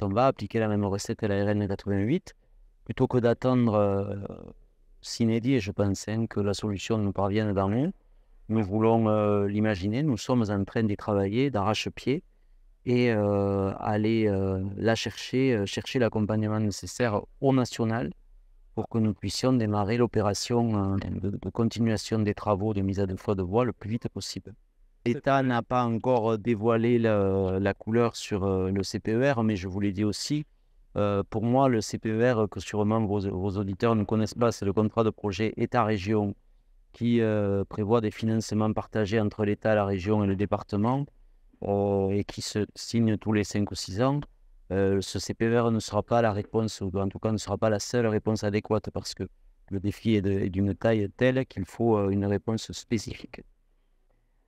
On va appliquer la même recette que la RN 88, plutôt que d'attendre euh, et je pense, que la solution nous parvienne dans nous. Nous voulons euh, l'imaginer, nous sommes en train de travailler d'arrache-pied et euh, aller euh, la chercher, chercher l'accompagnement nécessaire au national pour que nous puissions démarrer l'opération de, de, continuation des travaux de mise à deux fois de voie le plus vite possible. L'État n'a pas encore dévoilé la, couleur sur le CPER, mais je vous l'ai dit aussi, pour moi, le CPER, que sûrement vos, auditeurs ne connaissent pas, c'est le contrat de projet État-région qui prévoit des financements partagés entre l'État, la région et le département oh, et qui se signe tous les 5 ou 6 ans. ce CPER ne sera pas la réponse, ou en tout cas ne sera pas la seule réponse adéquate parce que le défi est d'une taille telle qu'il faut une réponse spécifique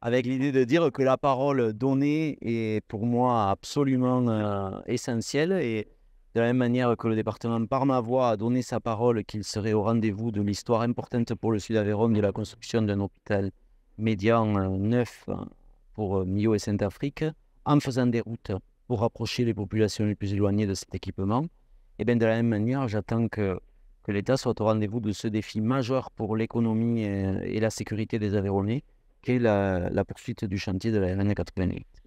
avec l'idée de dire que la parole donnée est pour moi absolument euh, essentielle et de la même manière que le département par ma voix a donné sa parole qu'il serait au rendez-vous de l'histoire importante pour le Sud Aveyron de la construction d'un hôpital médian euh, neuf euh, pour euh, et saint afrique en faisant des routes pour rapprocher les populations les plus éloignées de cet équipement. Et eh bien de la même manière, j'attends que, que l'État soit au rendez-vous de ce défi majeur pour l'économie et, et la sécurité des Aveyronais qui est la, poursuite du chantier de la RN 88.